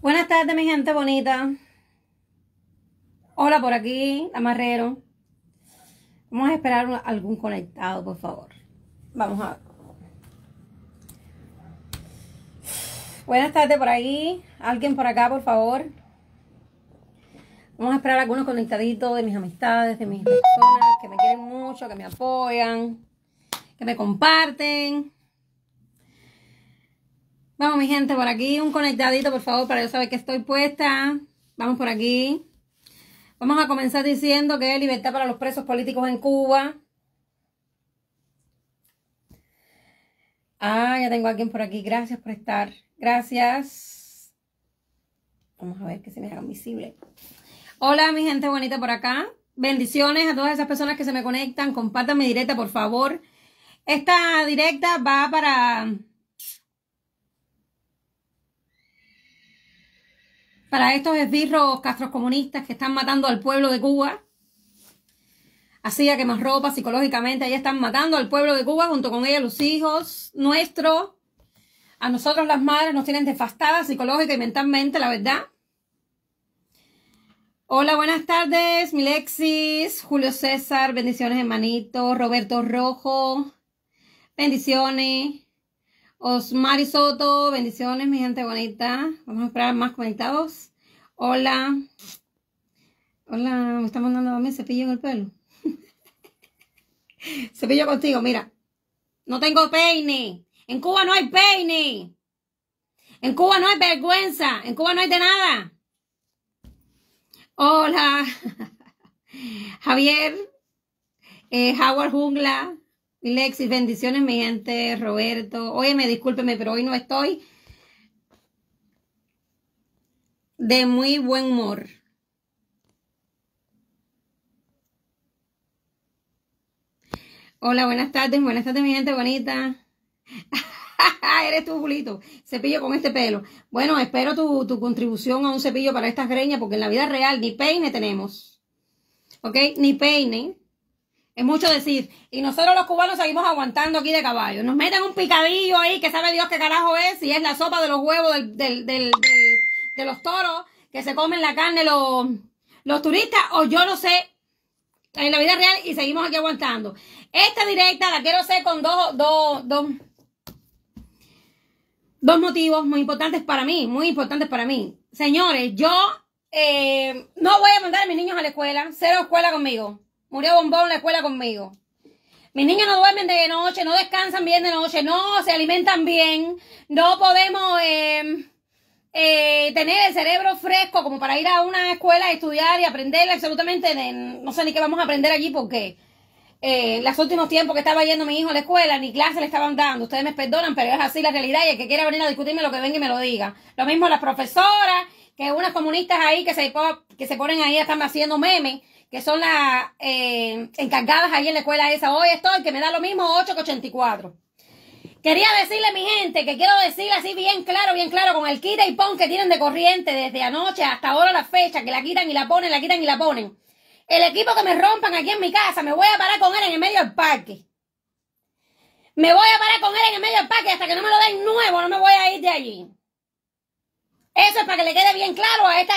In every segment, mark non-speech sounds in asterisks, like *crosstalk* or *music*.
Buenas tardes, mi gente bonita. Hola por aquí, Amarrero. Vamos a esperar algún conectado, por favor. Vamos a Buenas tardes por ahí. Alguien por acá, por favor. Vamos a esperar algunos conectaditos de mis amistades, de mis personas que me quieren mucho, que me apoyan, que me comparten. Vamos, mi gente, por aquí un conectadito, por favor, para yo saber que estoy puesta. Vamos por aquí. Vamos a comenzar diciendo que hay libertad para los presos políticos en Cuba. Ah, ya tengo a alguien por aquí. Gracias por estar. Gracias. Vamos a ver que se me haga visible. Hola, mi gente bonita por acá. Bendiciones a todas esas personas que se me conectan. Compartan mi directa, por favor. Esta directa va para para estos esbirros comunistas que están matando al pueblo de Cuba. Así a ropa psicológicamente, ahí están matando al pueblo de Cuba junto con ella los hijos nuestros. A nosotros las madres nos tienen desfastadas psicológica y mentalmente, la verdad. Hola, buenas tardes, Milexis, Julio César, bendiciones hermanito, Roberto Rojo, bendiciones. y Soto, bendiciones, mi gente bonita. Vamos a esperar más conectados. Hola. Hola, me está mandando a mí cepillo en el pelo. *laughs* cepillo contigo, mira. No tengo peine. En Cuba no hay peine. En Cuba no hay vergüenza. En Cuba no hay de nada. Hola. *laughs* Javier. Eh, Howard Jungla. Lexis, bendiciones, mi gente. Roberto. Oye, discúlpeme, pero hoy no estoy de muy buen humor. Hola, buenas tardes, buenas tardes, mi gente bonita. *laughs* Eres tú, Julito. Cepillo con este pelo. Bueno, espero tu, contribución a un cepillo para estas greñas, porque en la vida real ni peine tenemos. ¿Ok? Ni peine. Es mucho decir. Y nosotros los cubanos seguimos aguantando aquí de caballo. Nos meten un picadillo ahí que sabe Dios qué carajo es, Y es la sopa de los huevos del de los toros que se comen la carne los, los turistas o yo no sé en la vida real y seguimos aquí aguantando. Esta directa la quiero hacer con dos, dos, dos, dos motivos muy importantes para mí, muy importantes para mí. Señores, yo eh, no voy a mandar a mis niños a la escuela, cero escuela conmigo. Murió bombón la escuela conmigo. Mis niños no duermen de noche, no descansan bien de noche, no se alimentan bien, no podemos... Eh, eh, tener el cerebro fresco como para ir a una escuela a estudiar y aprender absolutamente no sé ni qué vamos a aprender allí porque eh, los últimos tiempos que estaba yendo mi hijo a la escuela ni clase le estaban dando. Ustedes me perdonan, pero es así la realidad y el que quiera venir a discutirme lo que venga y me lo diga. Lo mismo las profesoras, que unas comunistas ahí que se, que se ponen ahí están haciendo memes que son las eh, encargadas ahí en la escuela esa, hoy estoy, que me da lo mismo 8 que 84. Quería decirle, a mi gente, que quiero decirle así bien claro, bien claro, con el quita y pon que tienen de corriente desde anoche hasta ahora la fecha, que la quitan y la ponen, la quitan y la ponen. El equipo que me rompan aquí en mi casa, me voy a parar con él en el medio del parque. Me voy a parar con él en el medio del parque hasta que no me lo den nuevo, no me voy a ir de allí. Eso es para que le quede bien claro a esta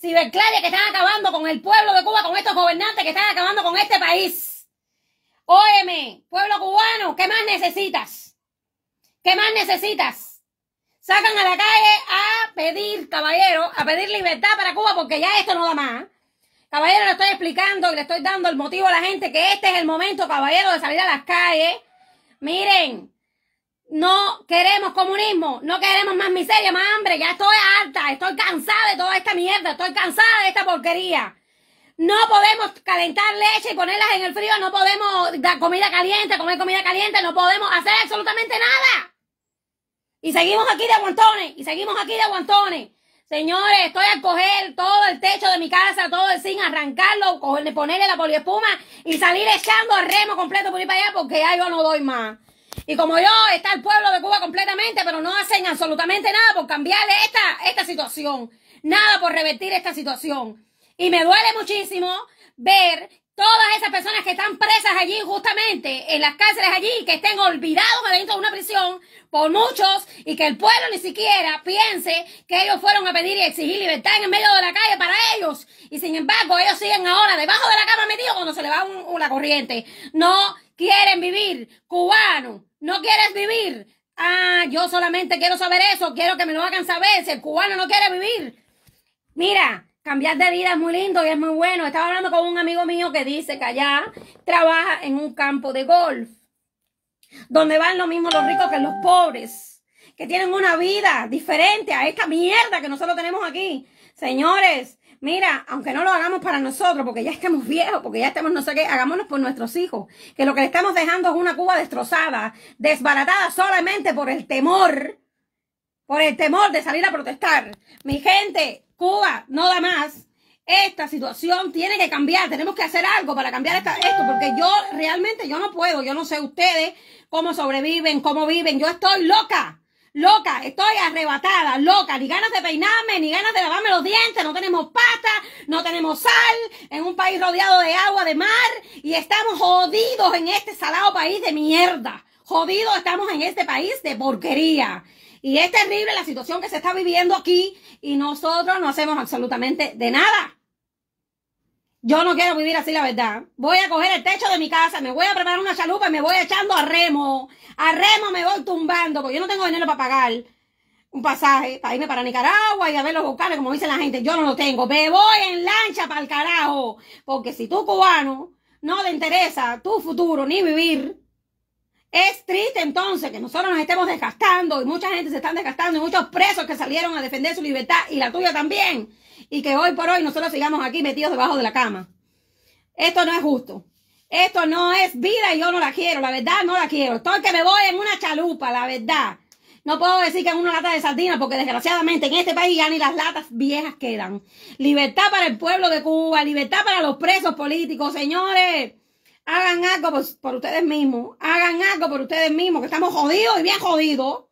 ciberclaria que están acabando con el pueblo de Cuba, con estos gobernantes que están acabando con este país. Óyeme, pueblo cubano, ¿qué más necesitas? ¿Qué más necesitas? Sacan a la calle a pedir, caballero, a pedir libertad para Cuba porque ya esto no da más. Caballero, le estoy explicando y le estoy dando el motivo a la gente que este es el momento, caballero, de salir a las calles. Miren, no queremos comunismo, no queremos más miseria, más hambre, ya estoy harta, estoy cansada de toda esta mierda, estoy cansada de esta porquería. No podemos calentar leche y ponerlas en el frío, no podemos dar comida caliente, comer comida caliente, no podemos hacer absolutamente nada. Y seguimos aquí de aguantones, y seguimos aquí de aguantones. Señores, estoy a coger todo el techo de mi casa, todo el zinc, arrancarlo, cogerle, ponerle la poliespuma y salir echando el remo completo por ir para allá porque ya yo no doy más. Y como yo, está el pueblo de Cuba completamente, pero no hacen absolutamente nada por cambiar esta, esta situación. Nada por revertir esta situación. Y me duele muchísimo ver todas esas personas que están presas allí justamente en las cárceles allí, que estén olvidados adentro de una prisión por muchos y que el pueblo ni siquiera piense que ellos fueron a pedir y exigir libertad en el medio de la calle para ellos. Y sin embargo, ellos siguen ahora debajo de la cama metidos cuando se le va una corriente. No quieren vivir, cubano, no quieres vivir. Ah, yo solamente quiero saber eso, quiero que me lo hagan saber si el cubano no quiere vivir. Mira, Cambiar de vida es muy lindo y es muy bueno. Estaba hablando con un amigo mío que dice que allá trabaja en un campo de golf, donde van lo mismo los ricos que los pobres, que tienen una vida diferente a esta mierda que nosotros tenemos aquí. Señores, mira, aunque no lo hagamos para nosotros, porque ya estemos viejos, porque ya estamos no sé qué, hagámonos por nuestros hijos, que lo que le estamos dejando es una Cuba destrozada, desbaratada solamente por el temor, por el temor de salir a protestar. Mi gente, Cuba no da más. Esta situación tiene que cambiar. Tenemos que hacer algo para cambiar esta, esto, porque yo realmente yo no puedo. Yo no sé ustedes cómo sobreviven, cómo viven. Yo estoy loca loca, estoy arrebatada, loca, ni ganas de peinarme, ni ganas de lavarme los dientes, no tenemos pasta, no tenemos sal, en un país rodeado de agua, de mar, y estamos jodidos en este salado país de mierda. Jodidos estamos en este país de porquería. Y es terrible la situación que se está viviendo aquí y nosotros no hacemos absolutamente de nada. Yo no quiero vivir así, la verdad. Voy a coger el techo de mi casa, me voy a preparar una chalupa y me voy echando a remo. A remo me voy tumbando, porque yo no tengo dinero para pagar un pasaje para irme para Nicaragua y a ver los volcanes, como dice la gente. Yo no lo tengo. Me voy en lancha para el carajo. Porque si tú, cubano, no te interesa tu futuro ni vivir, es triste entonces que nosotros nos estemos desgastando y mucha gente se está desgastando y muchos presos que salieron a defender su libertad y la tuya también. Y que hoy por hoy nosotros sigamos aquí metidos debajo de la cama. Esto no es justo. Esto no es vida y yo no la quiero. La verdad no la quiero. Estoy que me voy en una chalupa, la verdad. No puedo decir que es una lata de sardina, porque desgraciadamente en este país ya ni las latas viejas quedan. Libertad para el pueblo de Cuba, libertad para los presos políticos, señores. Hagan algo por, ustedes mismos. Hagan algo por ustedes mismos, que estamos jodidos y bien jodidos.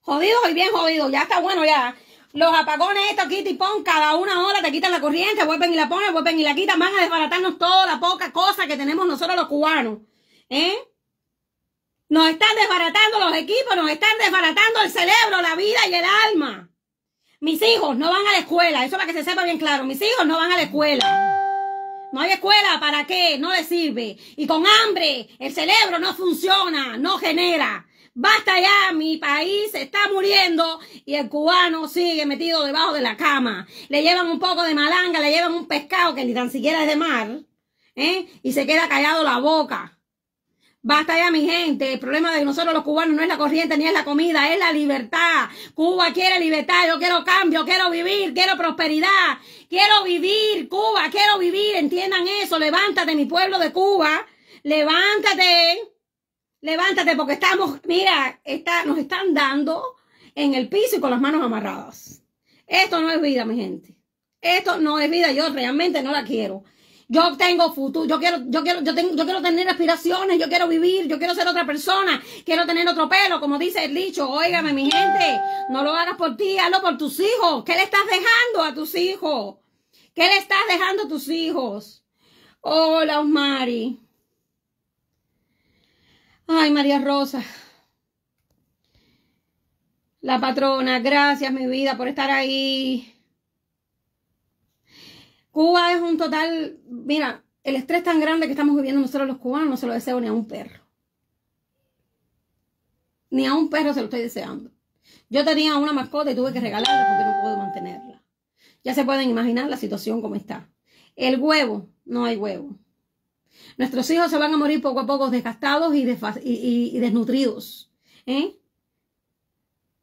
Jodidos y bien jodidos. Ya está bueno, ya. Los apagones estos, y pon, cada una hora te quitan la corriente, vuelven y la ponen, vuelven y la quitan. Van a desbaratarnos toda la poca cosa que tenemos nosotros los cubanos. ¿Eh? Nos están desbaratando los equipos, nos están desbaratando el cerebro, la vida y el alma. Mis hijos no van a la escuela, eso para que se sepa bien claro. Mis hijos no van a la escuela. No hay escuela, ¿para qué? No le sirve. Y con hambre, el cerebro no funciona, no genera. Basta ya, mi país está muriendo y el cubano sigue metido debajo de la cama. Le llevan un poco de malanga, le llevan un pescado que ni tan siquiera es de mar, ¿eh? y se queda callado la boca. Basta ya, mi gente. El problema de nosotros los cubanos no es la corriente ni es la comida, es la libertad. Cuba quiere libertad, yo quiero cambio, quiero vivir, quiero prosperidad, quiero vivir, Cuba, quiero vivir. Entiendan eso, levántate, mi pueblo de Cuba, levántate, levántate, porque estamos, mira, está, nos están dando en el piso y con las manos amarradas. Esto no es vida, mi gente. Esto no es vida, yo realmente no la quiero. Yo tengo futuro, yo quiero, yo quiero, yo yo quiero tener aspiraciones, yo quiero vivir, yo quiero ser otra persona, quiero tener otro pelo, como dice el dicho, óigame mi gente, no lo hagas por ti, hazlo por tus hijos. ¿Qué le estás dejando a tus hijos? ¿Qué le estás dejando a tus hijos? Hola, Mari. Ay, María Rosa. La patrona, gracias mi vida por estar ahí. Cuba es un total, mira, el estrés tan grande que estamos viviendo nosotros los cubanos no se lo deseo ni a un perro. Ni a un perro se lo estoy deseando. Yo tenía una mascota y tuve que regalarla porque no puedo mantenerla. Ya se pueden imaginar la situación como está. El huevo, no hay huevo. Nuestros hijos se van a morir poco a poco desgastados y, desnutridos. ¿eh?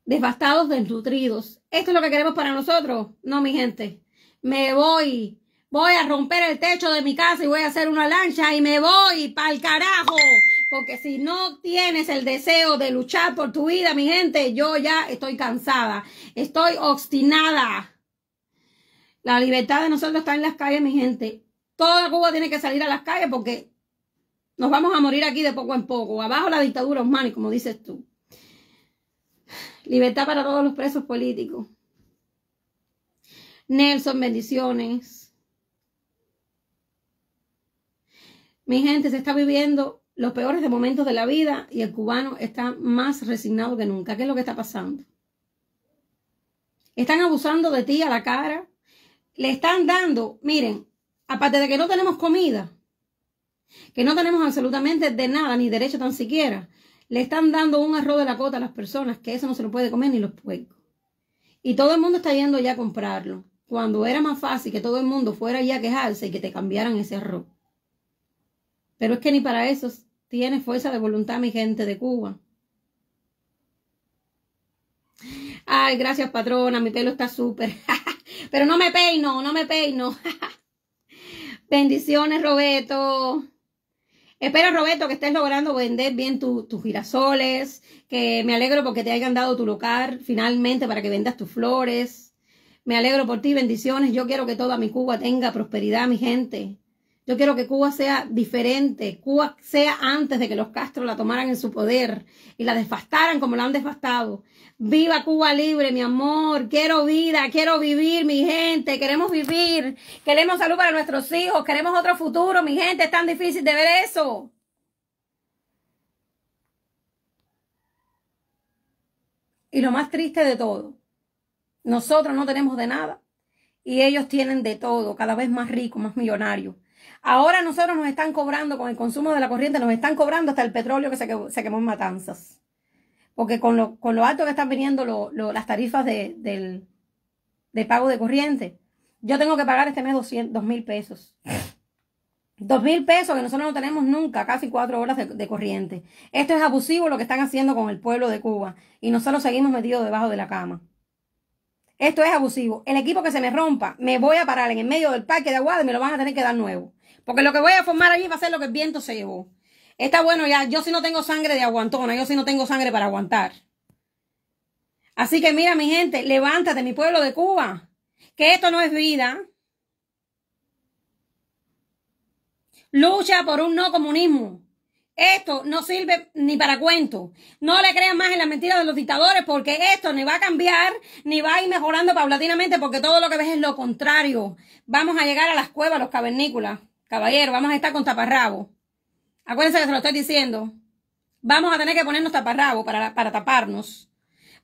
desnutridos. ¿Esto es lo que queremos para nosotros? No, mi gente me voy. Voy a romper el techo de mi casa y voy a hacer una lancha y me voy para carajo. Porque si no tienes el deseo de luchar por tu vida, mi gente, yo ya estoy cansada. Estoy obstinada. La libertad de nosotros está en las calles, mi gente. Toda Cuba tiene que salir a las calles porque nos vamos a morir aquí de poco en poco. Abajo la dictadura y como dices tú. Libertad para todos los presos políticos. Nelson, bendiciones. Mi gente se está viviendo los peores de momentos de la vida y el cubano está más resignado que nunca. ¿Qué es lo que está pasando? Están abusando de ti a la cara. Le están dando, miren, aparte de que no tenemos comida, que no tenemos absolutamente de nada, ni derecho tan siquiera, le están dando un arroz de la cota a las personas, que eso no se lo puede comer ni los puercos. Y todo el mundo está yendo ya a comprarlo cuando era más fácil que todo el mundo fuera allí a quejarse y que te cambiaran ese arroz. Pero es que ni para eso tiene fuerza de voluntad mi gente de Cuba. Ay, gracias patrona, mi pelo está súper. *laughs* Pero no me peino, no me peino. *laughs* Bendiciones, Roberto. Espero, Roberto, que estés logrando vender bien tus girasoles, que me alegro porque te hayan dado tu local finalmente para que vendas tus flores. Me alegro por ti, bendiciones. Yo quiero que toda mi Cuba tenga prosperidad, mi gente. Yo quiero que Cuba sea diferente, Cuba sea antes de que los Castro la tomaran en su poder y la desfastaran como la han desfastado. Viva Cuba libre, mi amor. Quiero vida, quiero vivir, mi gente. Queremos vivir, queremos salud para nuestros hijos, queremos otro futuro, mi gente. Es tan difícil de ver eso. Y lo más triste de todo nosotros no tenemos de nada. Y ellos tienen de todo, cada vez más ricos, más millonarios. Ahora nosotros nos están cobrando con el consumo de la corriente, nos están cobrando hasta el petróleo que se, quemó, en Matanzas. Porque con lo, con alto que están viniendo las tarifas de, del, pago de corriente, yo tengo que pagar este mes dos mil pesos. Dos mil pesos que nosotros no tenemos nunca, casi cuatro horas de, de, corriente. Esto es abusivo lo que están haciendo con el pueblo de Cuba y nosotros seguimos metidos debajo de la cama. Esto es abusivo. El equipo que se me rompa, me voy a parar en el medio del parque de agua y me lo van a tener que dar nuevo. Porque lo que voy a formar allí va a ser lo que el viento se llevó. Está bueno ya, yo si no tengo sangre de aguantona, yo si no tengo sangre para aguantar. Así que mira mi gente, levántate mi pueblo de Cuba, que esto no es vida. Lucha por un no comunismo. Esto no sirve ni para cuento. No le crean más en la mentira de los dictadores porque esto ni va a cambiar ni va a ir mejorando paulatinamente porque todo lo que ves es lo contrario. Vamos a llegar a las cuevas, los cavernícolas. Caballero, vamos a estar con taparrabos. Acuérdense que se lo estoy diciendo. Vamos a tener que ponernos taparrabos para, para taparnos.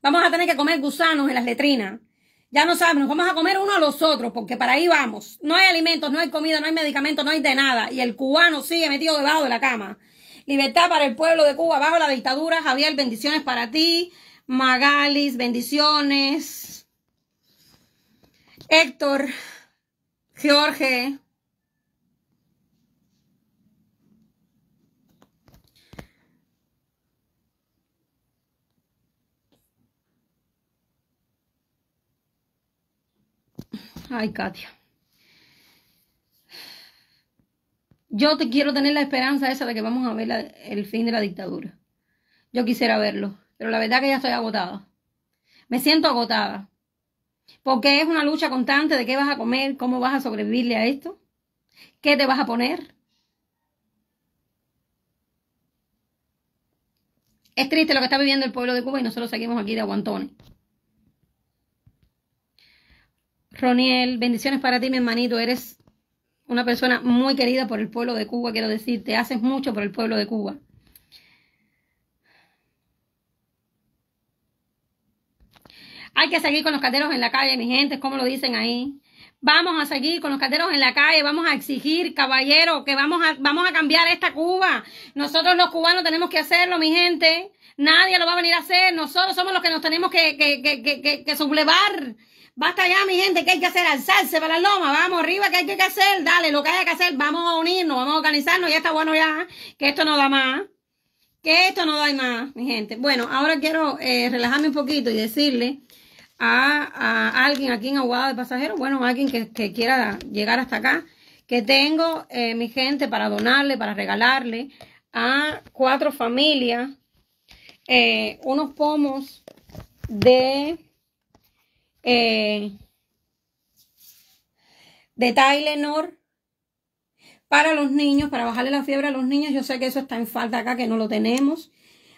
Vamos a tener que comer gusanos en las letrinas. Ya no sabemos, vamos a comer uno a los otros, porque para ahí vamos. No hay alimentos, no hay comida, no hay medicamentos, no hay de nada. Y el cubano sigue metido debajo de la cama. Libertad para el pueblo de Cuba bajo la dictadura. Javier, bendiciones para ti. Magalis, bendiciones. Héctor, Jorge. Ay, Katia. Yo te quiero tener la esperanza esa de que vamos a ver el fin de la dictadura. Yo quisiera verlo, pero la verdad es que ya estoy agotada. Me siento agotada. Porque es una lucha constante de qué vas a comer, cómo vas a sobrevivirle a esto, qué te vas a poner. Es triste lo que está viviendo el pueblo de Cuba y nosotros seguimos aquí de aguantones. Roniel, bendiciones para ti, mi hermanito. Eres una persona muy querida por el pueblo de Cuba, quiero decirte, haces mucho por el pueblo de Cuba. Hay que seguir con los cateros en la calle, mi gente, como lo dicen ahí. Vamos a seguir con los cateros en la calle, vamos a exigir, caballero, que vamos a, vamos a cambiar esta Cuba. Nosotros los cubanos tenemos que hacerlo, mi gente. Nadie lo va a venir a hacer. Nosotros somos los que nos tenemos que, que, que, que, que sublevar Basta ya, mi gente, que hay que hacer? Alzarse para la loma, vamos arriba, que hay que hacer? Dale, lo que haya que hacer, vamos a unirnos, vamos a organizarnos, ya está bueno ya, que esto no da más, que esto no da más, mi gente. Bueno, ahora quiero eh, relajarme un poquito y decirle a, alguien aquí en Aguada de Pasajeros, bueno, alguien que, quiera llegar hasta acá, que tengo eh, mi gente para donarle, para regalarle a cuatro familias eh, unos pomos de eh, de para los niños, para bajarle la fiebre a los niños. Yo sé que eso está en falta acá, que no lo tenemos.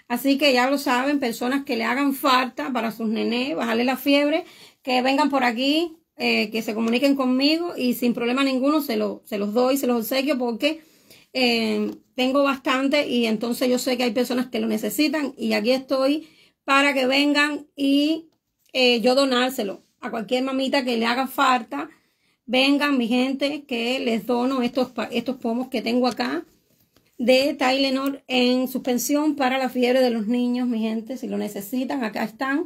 Así que ya lo saben, personas que le hagan falta para sus nenes, bajarle la fiebre, que vengan por aquí, eh, que se comuniquen conmigo y sin problema ninguno se, lo, se los doy, se los obsequio porque eh, tengo bastante y entonces yo sé que hay personas que lo necesitan y aquí estoy para que vengan y eh, yo donárselo a cualquier mamita que le haga falta. Vengan, mi gente, que les dono estos, estos pomos que tengo acá de Tylenol en suspensión para la fiebre de los niños, mi gente. Si lo necesitan, acá están.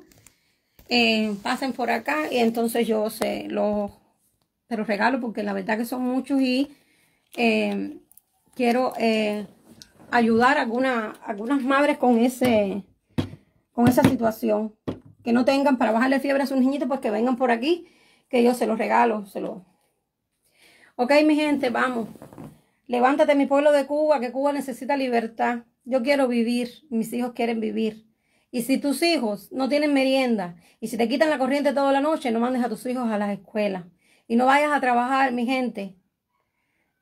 Eh, pasen por acá y entonces yo se los, regalo porque la verdad que son muchos y eh, quiero ayudar a, algunas madres con, ese, con esa situación que no tengan para bajarle fiebre a sus niñitos, pues que vengan por aquí, que yo se los regalo, se los... Ok, mi gente, vamos. Levántate, mi pueblo de Cuba, que Cuba necesita libertad. Yo quiero vivir, mis hijos quieren vivir. Y si tus hijos no tienen merienda y si te quitan la corriente toda la noche, no mandes a tus hijos a las escuelas. Y no vayas a trabajar, mi gente.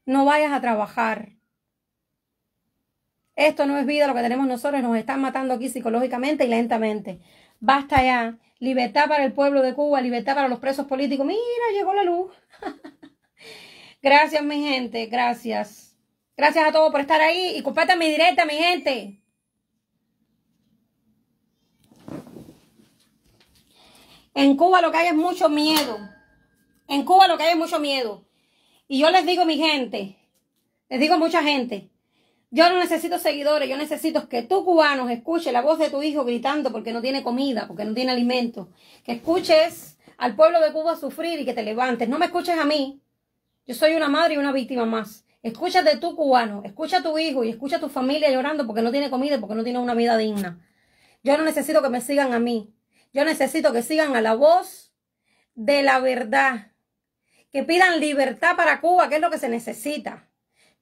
No vayas a trabajar. Esto no es vida, lo que tenemos nosotros nos están matando aquí psicológicamente y lentamente. Basta ya. Libertad para el pueblo de Cuba, libertad para los presos políticos. Mira, llegó la luz. *laughs* gracias, mi gente. Gracias. Gracias a todos por estar ahí y compartan mi directa, mi gente. En Cuba lo que hay es mucho miedo. En Cuba lo que hay es mucho miedo. Y yo les digo, mi gente, les digo mucha gente, yo no necesito seguidores, yo necesito que tú cubanos escuches la voz de tu hijo gritando porque no tiene comida, porque no tiene alimento. Que escuches al pueblo de Cuba sufrir y que te levantes. No me escuches a mí. Yo soy una madre y una víctima más. Escúchate tú cubano, escucha a tu hijo y escucha a tu familia llorando porque no tiene comida, porque no tiene una vida digna. Yo no necesito que me sigan a mí. Yo necesito que sigan a la voz de la verdad. Que pidan libertad para Cuba, que es lo que se necesita.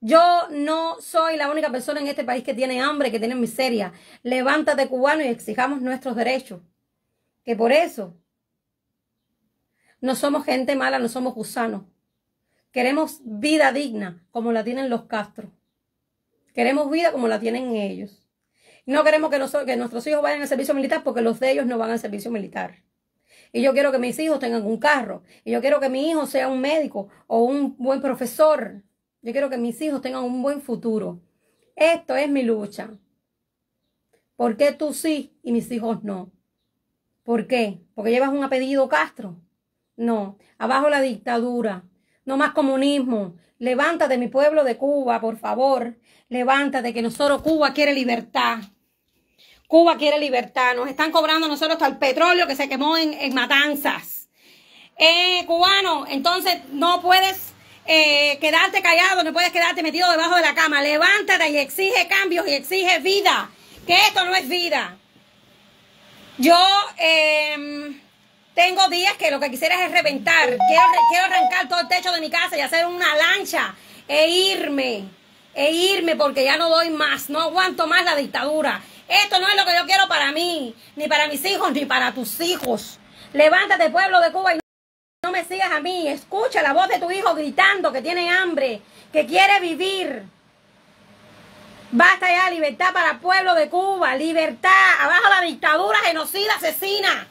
Yo no soy la única persona en este país que tiene hambre, que tiene miseria. Levántate cubano y exijamos nuestros derechos. Que por eso no somos gente mala, no somos gusanos. Queremos vida digna como la tienen los castros. Queremos vida como la tienen ellos. No queremos que, que nuestros hijos vayan al servicio militar porque los de ellos no van al servicio militar. Y yo quiero que mis hijos tengan un carro. Y yo quiero que mi hijo sea un médico o un buen profesor. Yo quiero que mis hijos tengan un buen futuro. Esto es mi lucha. ¿Por qué tú sí y mis hijos no? ¿Por qué? ¿Porque llevas un apellido Castro? No. Abajo la dictadura. No más comunismo. Levántate, mi pueblo de Cuba, por favor. Levántate, que nosotros Cuba quiere libertad. Cuba quiere libertad. Nos están cobrando nosotros hasta el petróleo que se quemó en, matanzas. Eh, cubano, entonces no puedes eh, quedarte callado, no puedes quedarte metido debajo de la cama. Levántate y exige cambios y exige vida. Que esto no es vida. Yo em, tengo días que lo que quisiera es reventar. Quiero, quiero arrancar todo el techo de mi casa y hacer una lancha e irme. E irme porque ya no doy más. No aguanto más la dictadura. Esto no es lo que yo quiero para mí, ni para mis hijos, ni para tus hijos. Levántate, pueblo de Cuba. No me sigas a mí. Escucha la voz de tu hijo gritando que tiene hambre, que quiere vivir. Basta ya, libertad para el pueblo de Cuba, libertad, abajo la dictadura genocida asesina.